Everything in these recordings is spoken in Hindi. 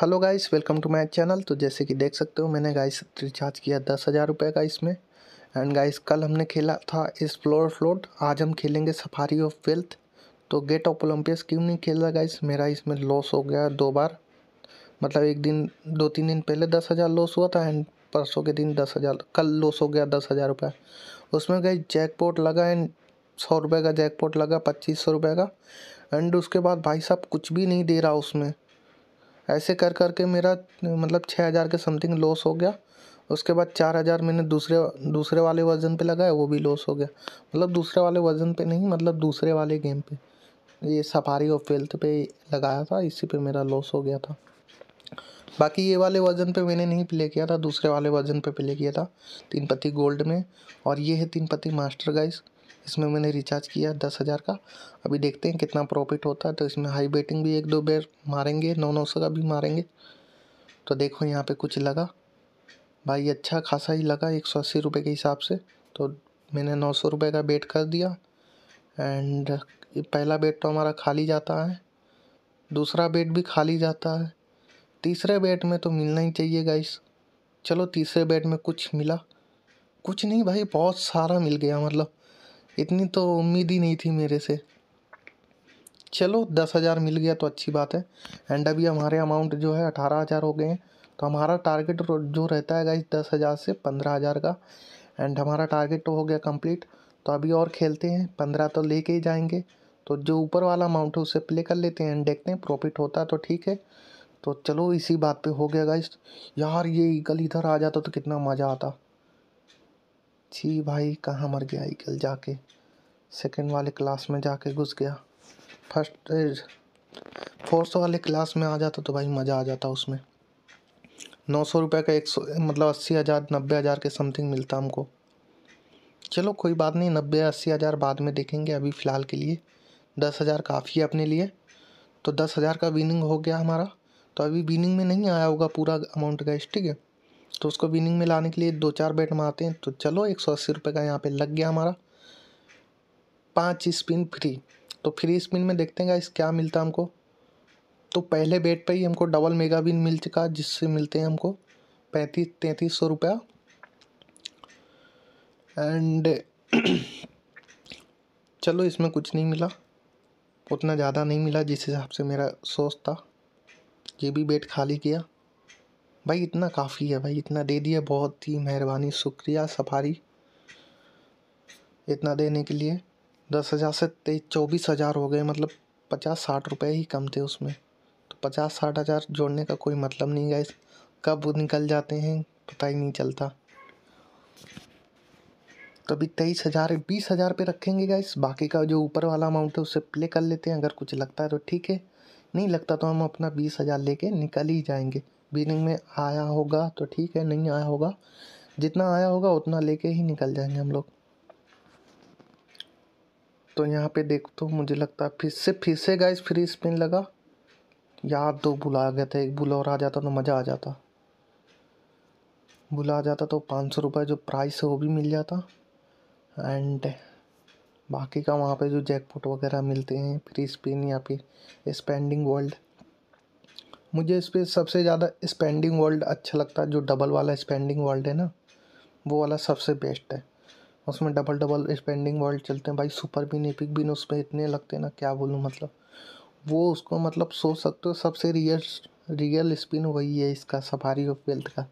hello guys welcome to my channel तो जैसे कि देख सकते हो मैंने गाइस रिचार्ज किया दस हज़ार रुपये का इसमें एंड गाइस कल हमने खेला था इस फ्लोर फ्लोट आज हम खेलेंगे सफारी ऑफ वेल्थ तो गेट ऑफ ओलंपियस क्यों नहीं खेल रहा गाइस मेरा इसमें लॉस हो गया दो बार मतलब एक दिन दो तीन दिन पहले दस हज़ार लॉस हुआ था एंड परसों के दिन दस हज़ार कल लॉस हो गया दस हज़ार रुपये उसमें गई जैक लगा एंड सौ रुपये का जैक लगा पच्चीस सौ रुपये का एंड उसके बाद भाई साहब कुछ भी नहीं दे रहा उसमें ऐसे कर कर के मेरा मतलब छः हज़ार के समथिंग लॉस हो गया उसके बाद चार हज़ार मैंने दूसरे दूसरे वाले वर्जन पे लगाया वो भी लॉस हो गया मतलब दूसरे वाले वर्जन पे नहीं मतलब दूसरे वाले गेम पे ये सफारी ऑफ वेल्थ पे लगाया था इसी पे मेरा लॉस हो गया था बाकी ये वाले वर्जन पे मैंने नहीं प्ले किया था दूसरे वाले वर्जन पे प्ले किया था तीन पति गोल्ड में और ये है तीन पति मास्टर गाइस इसमें मैंने रिचार्ज किया दस हज़ार का अभी देखते हैं कितना प्रॉफिट होता है तो इसमें हाई बेटिंग भी एक दो बेर मारेंगे नौ नौ सौ का भी मारेंगे तो देखो यहाँ पे कुछ लगा भाई अच्छा खासा ही लगा एक सौ अस्सी रुपये के हिसाब से तो मैंने नौ सौ रुपये का बेट कर दिया एंड पहला बेट तो हमारा खाली जाता है दूसरा बेट भी खाली जाता है तीसरे बेट में तो मिलना ही चाहिए गाइस चलो तीसरे बेट में कुछ मिला कुछ नहीं भाई बहुत सारा मिल गया मतलब इतनी तो उम्मीद ही नहीं थी मेरे से चलो दस हज़ार मिल गया तो अच्छी बात है एंड अभी हमारे अमाउंट जो है अठारह हज़ार हो गए हैं तो हमारा टारगेट जो रहता है गाइज दस हज़ार से पंद्रह हज़ार का एंड हमारा टारगेट तो हो गया कंप्लीट तो अभी और खेलते हैं पंद्रह तो लेके ही जाएंगे तो जो ऊपर वाला अमाउंट है उससे प्ले कर लेते हैं एंड देखते हैं प्रॉफिट होता है तो ठीक है तो चलो इसी बात पे हो गया गाइस यार ये ईगल इधर आ जाता तो कितना मज़ा आता छी भाई कहाँ मर गया ई कल जाके सेकंड वाले क्लास में जाके घुस गया फर्स्ट फोर्थ वाले क्लास में आ जाता तो भाई मज़ा आ जाता उसमें नौ सौ रुपये का एक सौ मतलब अस्सी हज़ार नब्बे हज़ार के समथिंग मिलता हमको चलो कोई बात नहीं नब्बे अस्सी हज़ार बाद में देखेंगे अभी फ़िलहाल के लिए दस हज़ार काफ़ी है अपने लिए तो दस हज़ार का विनिंग हो गया हमारा तो अभी विनिंग में नहीं आया होगा पूरा अमाउंट का ठीक है तो उसको विनिंग में लाने के लिए दो चार बैट मारते हैं तो चलो एक सौ अस्सी रुपये का यहाँ पे लग गया हमारा पाँच स्पिन फ्री तो फ्री स्पिन में देखते हैं गाइस क्या मिलता हमको तो पहले बेट पे ही हमको डबल मेगा विन मिल चुका जिससे मिलते हैं हमको पैंतीस तैंतीस सौ रुपया एंड चलो इसमें कुछ नहीं मिला उतना ज़्यादा नहीं मिला जिस हिसाब से मेरा सोच था ये भी बेट खाली किया भाई इतना काफ़ी है भाई इतना दे दिया बहुत ही मेहरबानी शुक्रिया सफारी इतना देने के लिए दस हज़ार से ते चौबीस हज़ार हो गए मतलब पचास साठ रुपये ही कम थे उसमें तो पचास साठ हज़ार जोड़ने का कोई मतलब नहीं गए कब निकल जाते हैं पता ही नहीं चलता तो अभी तेईस हज़ार बीस हज़ार पे रखेंगे गाइस बाकी का जो ऊपर वाला अमाउंट है उससे प्ले कर लेते हैं अगर कुछ लगता है तो ठीक है नहीं लगता तो हम अपना बीस हज़ार लेके निकल ही जाएंगे बीनिंग में आया होगा तो ठीक है नहीं आया होगा जितना आया होगा उतना लेके ही निकल जाएंगे हम लोग तो यहाँ पे देख तो मुझे लगता है फिर से फिर से गाइस फ्री स्पिन लगा यार दो बुला गए थे एक बुला और आ जाता तो मज़ा आ जाता बुला जाता तो पाँच सौ रुपये जो प्राइस है वो भी मिल जाता एंड बाकी का वहाँ पे जो जैकपॉट वगैरह मिलते हैं फ्री स्पिन या फिर स्पेंडिंग वर्ल्ड मुझे इस पर सबसे ज़्यादा स्पेंडिंग वर्ल्ड अच्छा लगता है जो डबल वाला स्पेंडिंग वर्ल्ड है ना वो वाला सबसे बेस्ट है उसमें डबल डबल स्पेंडिंग वर्ल्ड चलते हैं भाई सुपर बिन एपिक बिन उस पर इतने लगते हैं ना क्या बोलूँ मतलब वो उसको मतलब सोच सकते हो सबसे रियल रियल स्पिन वही है इसका सफारी ऑफ वेल्थ का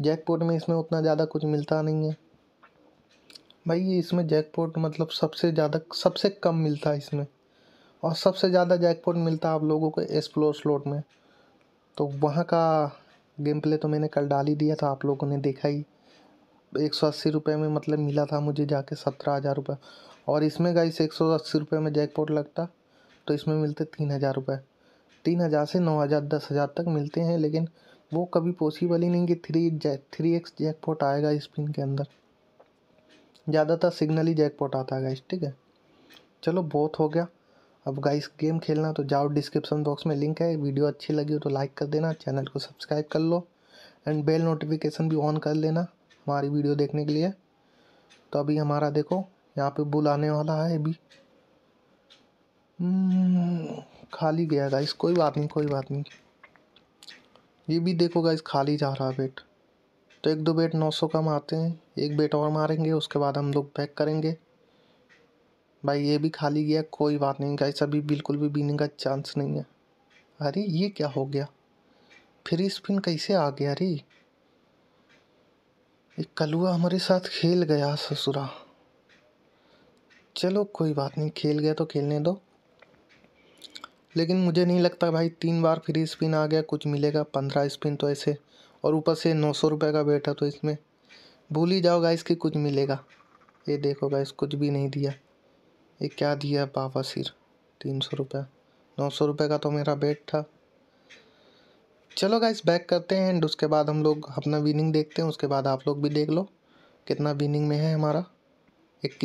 जैकपोर्ट में इसमें उतना ज़्यादा कुछ मिलता नहीं है भाई इसमें जैकपोर्ट मतलब सबसे ज़्यादा सबसे कम मिलता है इसमें और सबसे ज़्यादा जैकपोर्ट मिलता है आप लोगों को एक्सप्लोर स्लोट में तो वहाँ का गेम प्ले तो मैंने कल डाल ही दिया था आप लोगों ने देखा ही एक सौ अस्सी रुपये में मतलब मिला था मुझे जाके सत्रह हज़ार रुपये और इसमें से एक सौ अस्सी रुपये में जैकपॉट लगता तो इसमें मिलते तीन हज़ार रुपये तीन हज़ार से नौ हज़ार दस हज़ार तक मिलते हैं लेकिन वो कभी पॉसिबल ही नहीं कि थ्री जै थ्री एक्स जैकपॉट आएगा इस पिन के अंदर ज़्यादातर सिग्नल ही जैकपॉट आता है गाइस ठीक है चलो बहुत हो गया अब गाइस गेम खेलना तो जाओ डिस्क्रिप्शन बॉक्स में लिंक है वीडियो अच्छी लगी हो तो लाइक कर देना चैनल को सब्सक्राइब कर लो एंड बेल नोटिफिकेशन भी ऑन कर लेना हमारी वीडियो देखने के लिए तो अभी हमारा देखो यहाँ पे बुल आने वाला है अभी हम्म, खाली गया गाइस कोई बात नहीं कोई बात नहीं ये भी देखो गाइस खाली जा रहा है बेट तो एक दो बेट नौ सौ का मारते हैं एक बेट और मारेंगे उसके बाद हम लोग पैक करेंगे भाई ये भी खाली गया कोई बात नहीं गाइस अभी बिल्कुल भी बीने का चांस नहीं है अरे ये क्या हो गया फ्री स्पिन कैसे आ गया अरे एक कलुआ हमारे साथ खेल गया ससुरा चलो कोई बात नहीं खेल गया तो खेलने दो लेकिन मुझे नहीं लगता भाई तीन बार फ्री स्पिन आ गया कुछ मिलेगा पंद्रह स्पिन तो ऐसे और ऊपर से नौ सौ रुपये का बैठा तो इसमें भूल ही जाओ गाइस कि कुछ मिलेगा ये देखो गाइस कुछ भी नहीं दिया ये क्या दिया सिर तीन सौ रुपये नौ सौ रुपये का तो मेरा बेट था चलो गाइस बैक करते हैं एंड उसके बाद हम लोग अपना विनिंग देखते हैं उसके बाद आप लोग भी देख लो कितना विनिंग में है हमारा इक्कीस